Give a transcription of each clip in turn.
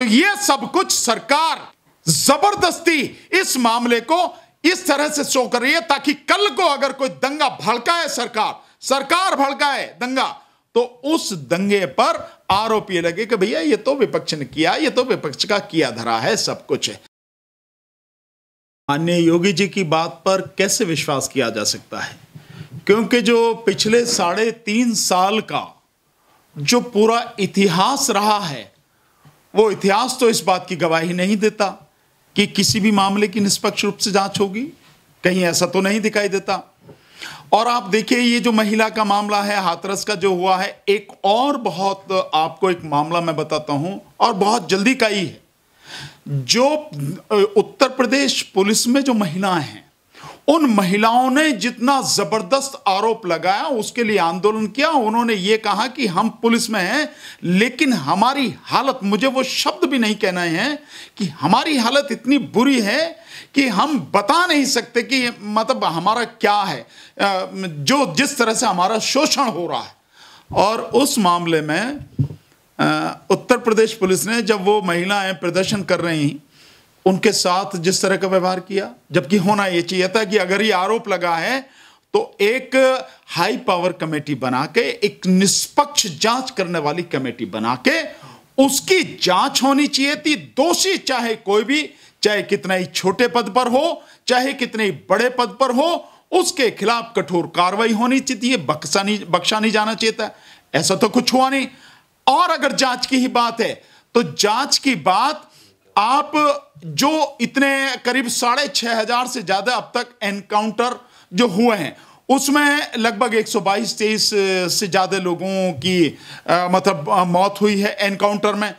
तो ये सब कुछ सरकार जबरदस्ती इस मामले को इस तरह से शो कर रही है ताकि कल को अगर कोई दंगा भड़काए सरकार सरकार भड़काए दंगा तो उस दंगे पर आरोप ये लगे कि भैया ये तो विपक्ष ने किया ये तो विपक्ष का किया धरा है सब कुछ है मान्य योगी जी की बात पर कैसे विश्वास किया जा सकता है क्योंकि जो पिछले साढ़े तीन साल का जो पूरा इतिहास रहा है वो इतिहास तो इस बात की गवाही नहीं देता कि किसी भी मामले की निष्पक्ष रूप से जांच होगी कहीं ऐसा तो नहीं दिखाई देता और आप देखिए ये जो महिला का मामला है हाथरस का जो हुआ है एक और बहुत आपको एक मामला मैं बताता हूं और बहुत जल्दी का ही है जो उत्तर प्रदेश पुलिस में जो महिला हैं उन महिलाओं ने जितना जबरदस्त आरोप लगाया उसके लिए आंदोलन किया उन्होंने ये कहा कि हम पुलिस में हैं लेकिन हमारी हालत मुझे वो शब्द भी नहीं कहना है कि हमारी हालत इतनी बुरी है कि हम बता नहीं सकते कि मतलब हमारा क्या है जो जिस तरह से हमारा शोषण हो रहा है और उस मामले में उत्तर प्रदेश पुलिस ने जब वो महिलाएं प्रदर्शन कर रही उनके साथ जिस तरह का व्यवहार किया जबकि होना यह चाहिए था कि अगर ये आरोप लगा है तो एक हाई पावर कमेटी बना के एक निष्पक्ष जांच करने वाली कमेटी बना के उसकी जांच होनी चाहिए थी दोषी चाहे कोई भी चाहे कितना ही छोटे पद पर हो चाहे कितने ही बड़े पद पर हो उसके खिलाफ कठोर कार्रवाई होनी चाहिए बख्शा नहीं बख्शा नहीं जाना चाहिए था ऐसा तो कुछ हुआ नहीं और अगर जांच की ही बात है तो जांच की बात आप जो इतने करीब साढ़े छह हजार से ज़्यादा अब तक एनकाउंटर जो हुए हैं उसमें लगभग 122 तेईस से ज़्यादा लोगों की आ, मतलब आ, मौत हुई है एनकाउंटर में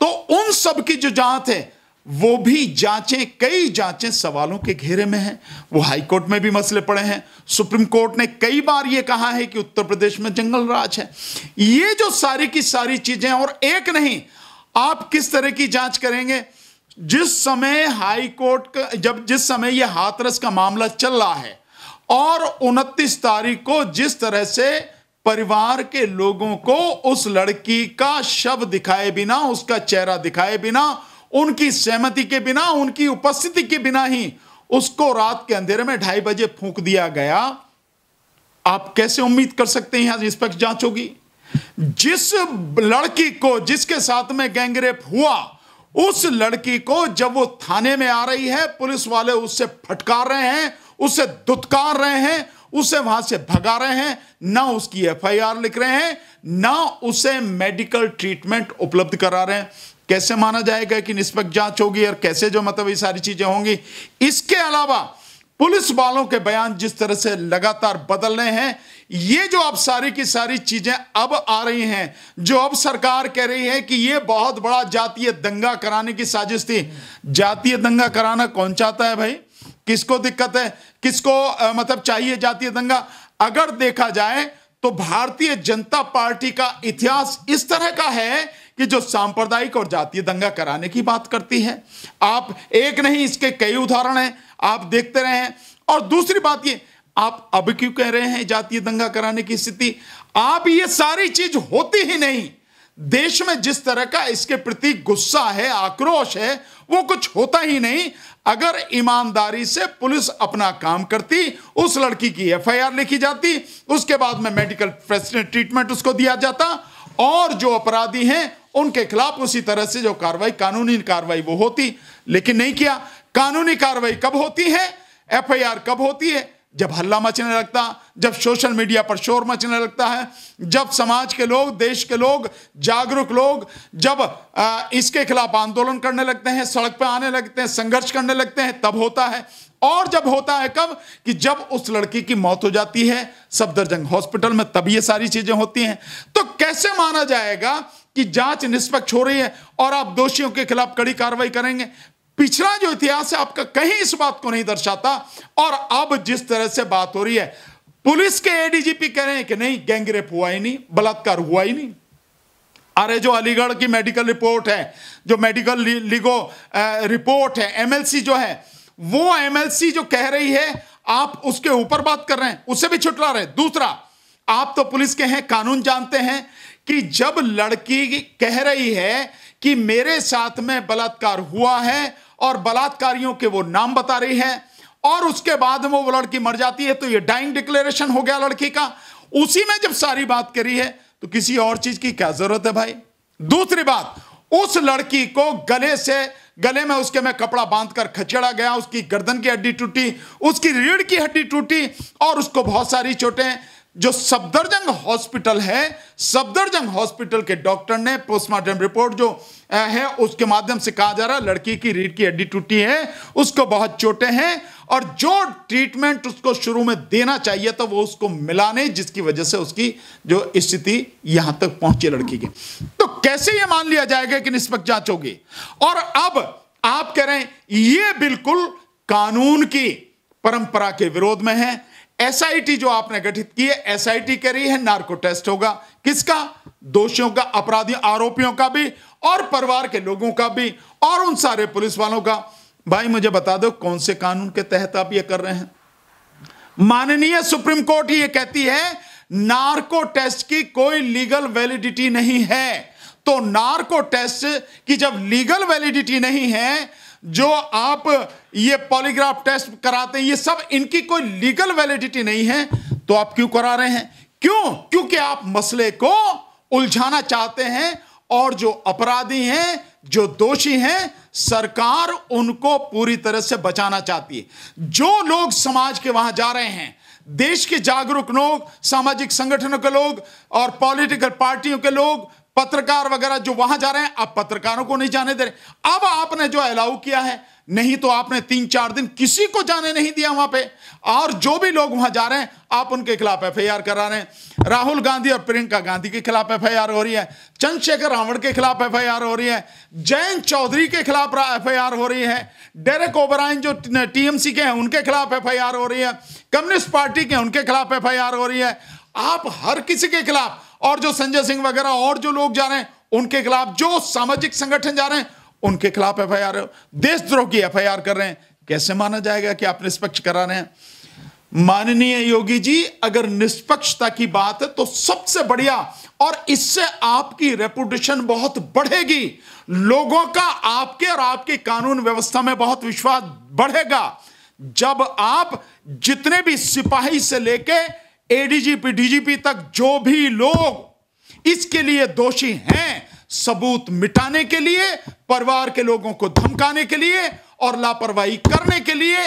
तो उन सब की जो जांच है वो भी जांचें कई जांचें सवालों के घेरे में हैं वो हाईकोर्ट में भी मसले पड़े हैं सुप्रीम कोर्ट ने कई बार ये कहा है कि उत्तर प्रदेश में जंगल राज है ये जो सारी की सारी चीजें और एक नहीं आप किस तरह की जांच करेंगे जिस समय हाई कोर्ट का जब जिस समय ये हाथरस का मामला चल रहा है और 29 तारीख को जिस तरह से परिवार के लोगों को उस लड़की का शव दिखाए बिना उसका चेहरा दिखाए बिना उनकी सहमति के बिना उनकी उपस्थिति के बिना ही उसको रात के अंधेरे में ढाई बजे फूंक दिया गया आप कैसे उम्मीद कर सकते हैं पक्ष जांच होगी जिस लड़की को जिसके साथ में गैंगरेप हुआ उस लड़की को जब वो थाने में आ रही है पुलिस वाले उससे फटकार रहे हैं उसे दुत्कार रहे हैं उसे वहां से भगा रहे हैं ना उसकी एफआईआर लिख रहे हैं ना उसे मेडिकल ट्रीटमेंट उपलब्ध करा रहे हैं कैसे माना जाएगा कि निष्पक्ष जांच होगी और कैसे जो मतलब ये सारी चीजें होंगी इसके अलावा पुलिस वालों के बयान जिस तरह से लगातार बदल रहे हैं ये जो अब सारी की सारी चीजें अब आ रही हैं जो अब सरकार कह रही है कि ये बहुत बड़ा जातीय दंगा कराने की साजिश थी जातीय दंगा कराना कौन चाहता है भाई किसको दिक्कत है किसको आ, मतलब चाहिए जातीय दंगा अगर देखा जाए तो भारतीय जनता पार्टी का इतिहास इस तरह का है कि जो सांप्रदायिक और जातीय दंगा कराने की बात करती है आप एक नहीं इसके कई उदाहरण हैं आप देखते रहे हैं और दूसरी बात ये आप अब क्यों कह रहे हैं जातीय दंगा कराने की स्थिति आप ये सारी चीज होती ही नहीं देश में जिस तरह का इसके प्रति गुस्सा है आक्रोश है वो कुछ होता ही नहीं अगर ईमानदारी से पुलिस अपना काम करती उस लड़की की एफआईआर लिखी जाती उसके बाद में मेडिकल ट्रीटमेंट उसको दिया जाता और जो अपराधी हैं उनके खिलाफ उसी तरह से जो कार्रवाई कानूनी कार्रवाई वो होती लेकिन नहीं किया कानूनी कार्रवाई कब होती है एफआईआर कब होती है जब हल्ला मचने लगता जब सोशल मीडिया पर शोर मचने लगता है जब समाज के लोग देश के लोग जागरूक लोग जब आ, इसके खिलाफ आंदोलन करने लगते हैं सड़क पर आने लगते हैं संघर्ष करने लगते हैं तब होता है और जब होता है कब कि जब उस लड़की की मौत हो जाती है सफदरजंग हॉस्पिटल में तब ये सारी चीजें होती हैं तो कैसे माना जाएगा कि जांच निष्पक्ष हो रही है और आप दोषियों के खिलाफ कड़ी कार्रवाई करेंगे पिछला जो इतिहास है आपका कहीं इस बात को नहीं दर्शाता और अब जिस तरह से बात हो रही है पुलिस के एडीजीपी कह रहे हैं कि नहीं गैंगरेप हुआ ही नहीं बलात्कार हुआ ही नहीं अरे जो अलीगढ़ की मेडिकल रिपोर्ट है जो मेडिकल लीगो रिपोर्ट है एमएलसी जो है वो एमएलसी जो कह रही है आप उसके ऊपर बात कर रहे हैं उसे भी छुटला रहे दूसरा आप तो पुलिस के हैं कानून जानते हैं कि जब लड़की कह रही है कि मेरे साथ में बलात्कार हुआ है और बलात्कारियों के वो नाम बता रही है और उसके बाद में वो लड़की मर जाती है तो ये डाइंग डिक्लेरेशन हो गया लड़की का उसी में जब सारी बात करी है तो किसी और चीज की क्या जरूरत है भाई दूसरी बात उस लड़की को गले से गले में उसके में कपड़ा बांधकर खचेड़ा गया उसकी गर्दन की हड्डी टूटी उसकी रीढ़ की हड्डी टूटी और उसको बहुत सारी चोटें जो सफदरजंग हॉस्पिटल है सफदरजंग हॉस्पिटल के डॉक्टर ने पोस्टमार्टम रिपोर्ट जो है उसके माध्यम से कहा जा रहा है लड़की की रीढ़ की हड्डी टूटी है उसको बहुत चोटें हैं और जो ट्रीटमेंट उसको शुरू में देना चाहिए था वो उसको मिला नहीं जिसकी वजह से उसकी जो स्थिति यहां तक पहुंची लड़की की तो कैसे यह मान लिया जाएगा कि निष्पक्ष जांच होगी और अब आप कह रहे हैं ये बिल्कुल कानून की परंपरा के विरोध में है एसआईटी जो आपने गठित की है एसआईटी रही है नार्को टेस्ट होगा किसका दोषियों का अपराधियों आरोपियों का भी और परिवार के लोगों का भी और उन सारे पुलिस वालों का भाई मुझे बता दो कौन से कानून के तहत आप ये कर रहे हैं माननीय सुप्रीम कोर्ट ही ये कहती है नार्को टेस्ट की कोई लीगल वैलिडिटी नहीं है तो नार्को टेस्ट की जब लीगल वैलिडिटी नहीं है जो आप ये पॉलीग्राफ टेस्ट कराते हैं ये सब इनकी कोई लीगल वैलिडिटी नहीं है तो आप क्यों करा रहे हैं क्यों क्योंकि आप मसले को उलझाना चाहते हैं और जो अपराधी हैं जो दोषी हैं सरकार उनको पूरी तरह से बचाना चाहती है जो लोग समाज के वहां जा रहे हैं देश के जागरूक लोग सामाजिक संगठनों के लोग और पॉलिटिकल पार्टियों के लोग पत्रकार वगैरह जो वहां जा रहे हैं आप पत्रकारों को नहीं जाने दे रहे अब आपने जो अलाउ किया है नहीं तो आपने तीन चार दिन किसी को जाने नहीं दिया वहां पे और जो भी लोग वहां जा रहे हैं आप उनके खिलाफ एफ आई करा रहे हैं राहुल गांधी और प्रियंका गांधी के खिलाफ एफआईआर हो रही है चंद्रशेखर रावण के खिलाफ एफआईआर हो रही है जयंत चौधरी के खिलाफ एफआईआर हो रही है डेरेक ओबराइन जो टीएमसी के हैं उनके खिलाफ एफ हो रही है कम्युनिस्ट पार्टी के उनके खिलाफ एफ हो रही है आप हर किसी के खिलाफ और जो संजय सिंह वगैरह और जो लोग जा रहे हैं उनके खिलाफ जो सामाजिक संगठन जा रहे हैं उनके खिलाफ एफ एफआईआर देशद्रोह की एफआईआर कर रहे हैं कैसे माना जाएगा कि आप निष्पक्ष करा रहे हैं माननीय योगी जी अगर निष्पक्षता की बात है तो सबसे बढ़िया और इससे आपकी रेपुटेशन बहुत बढ़ेगी लोगों का आपके और आपकी कानून व्यवस्था में बहुत विश्वास बढ़ेगा जब आप जितने भी सिपाही से लेके एडीजीपी डीजीपी तक जो भी लोग इसके लिए दोषी हैं सबूत मिटाने के लिए परिवार के लोगों को धमकाने के लिए और लापरवाही करने के लिए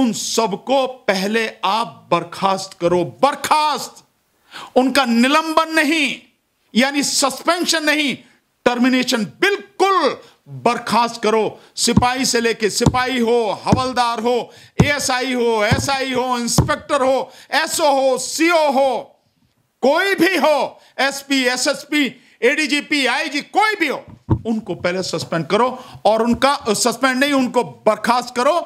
उन सबको पहले आप बर्खास्त करो बर्खास्त उनका निलंबन नहीं यानी सस्पेंशन नहीं टर्मिनेशन बिल्कुल बर्खास्त करो सिपाही से लेके सिपाही हो हवलदार हो एएसआई हो एसआई हो इंस्पेक्टर हो एसओ हो सीओ हो कोई भी हो एसपी एसएसपी एडीजीपी आईजी कोई भी हो उनको पहले सस्पेंड करो और उनका सस्पेंड नहीं उनको बर्खास्त करो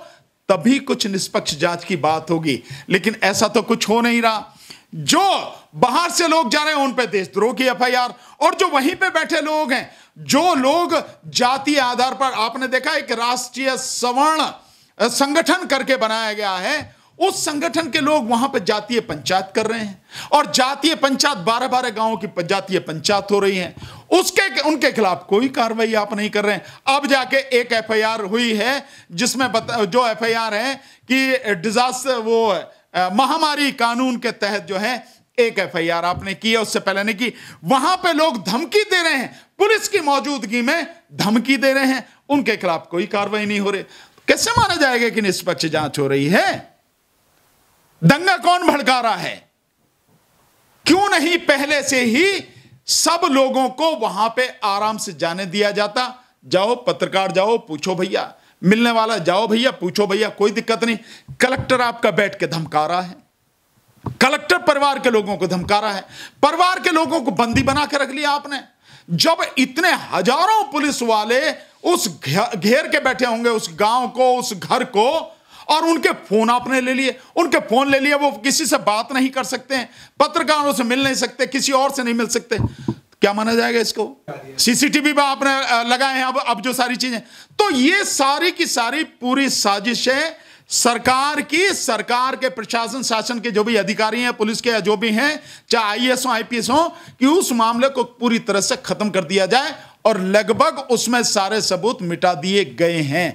तभी कुछ निष्पक्ष जांच की बात होगी लेकिन ऐसा तो कुछ हो नहीं रहा जो बाहर से लोग जा रहे हैं उन पर देशद्रोह की एफ और जो वहीं पे बैठे लोग हैं जो लोग जाति आधार पर आपने देखा एक राष्ट्रीय सवर्ण संगठन करके बनाया गया है उस संगठन के लोग वहां पर जातीय पंचायत कर रहे हैं और जातीय पंचायत बारह बारह गांवों की जातीय पंचायत हो रही है उसके उनके खिलाफ कोई कार्रवाई आप नहीं कर रहे हैं अब जाके एक एफ हुई है जिसमें जो एफ है कि डिजास्टर वो है महामारी कानून के तहत जो है एक आर आपने की है उससे पहले नहीं की वहां पे लोग धमकी दे रहे हैं पुलिस की मौजूदगी में धमकी दे रहे हैं उनके खिलाफ कोई कार्रवाई नहीं हो रही कैसे माना जाएगा कि निष्पक्ष जांच हो रही है दंगा कौन भड़का रहा है क्यों नहीं पहले से ही सब लोगों को वहां पे आराम से जाने दिया जाता जाओ पत्रकार जाओ पूछो भैया मिलने वाला जाओ भैया पूछो भैया कोई दिक्कत नहीं कलेक्टर आपका बैठ के धमका रहा है कलेक्टर परिवार के लोगों को धमका रहा है परिवार के लोगों को बंदी बना के रख लिया आपने जब इतने हजारों पुलिस वाले उस घेर के बैठे होंगे उस गांव को उस घर को और उनके फोन आपने ले लिए उनके फोन ले लिए वो किसी से बात नहीं कर सकते हैं पत्रकारों से मिल नहीं सकते किसी और से नहीं मिल सकते क्या माना जाएगा इसको सीसीटीवी भी आपने लगाए हैं अब अब जो सारी चीजें तो ये सारी की सारी पूरी साजिश है सरकार की सरकार के प्रशासन शासन के जो भी अधिकारी हैं पुलिस के जो भी हैं चाहे आईएएस हो आईपीएस हो कि उस मामले को पूरी तरह से खत्म कर दिया जाए और लगभग उसमें सारे सबूत मिटा दिए गए हैं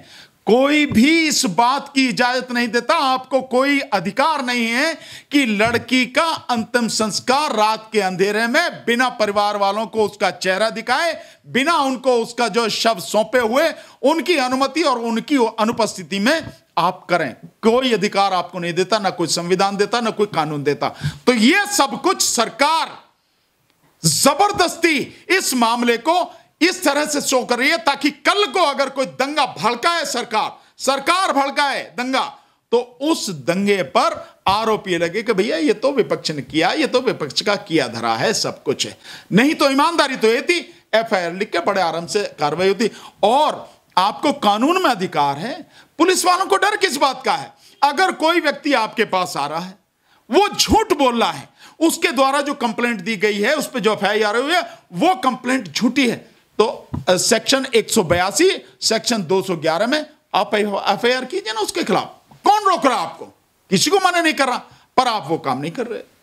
कोई भी इस बात की इजाजत नहीं देता आपको कोई अधिकार नहीं है कि लड़की का अंतिम संस्कार रात के अंधेरे में बिना परिवार वालों को उसका चेहरा दिखाए बिना उनको उसका जो शव सौंपे हुए उनकी अनुमति और उनकी अनुपस्थिति में आप करें कोई अधिकार आपको नहीं देता ना कोई संविधान देता ना कोई कानून देता तो यह सब कुछ सरकार जबरदस्ती इस मामले को इस तरह से शो कर रही है ताकि कल को अगर कोई दंगा भड़काए सरकार सरकार भड़काए दंगा तो उस दंगे पर आरोप ये लगे कि भैया ये तो विपक्ष ने किया ये तो विपक्ष का किया धरा है सब कुछ है नहीं तो ईमानदारी तो ये थी एफ आई आर लिख के बड़े आराम से कार्रवाई होती और आपको कानून में अधिकार है पुलिस वालों को डर किस बात का है अगर कोई व्यक्ति आपके पास आ रहा है वो झूठ बोल रहा है उसके द्वारा जो कंप्लेंट दी गई है उस पर जो एफ आई आर हुई है वो कंप्लेंट झूठी है तो सेक्शन एक सेक्शन 211 में आप एफ आई आर कीजिए ना उसके खिलाफ कौन रोक रहा आपको किसी को मना नहीं कर रहा पर आप वो काम नहीं कर रहे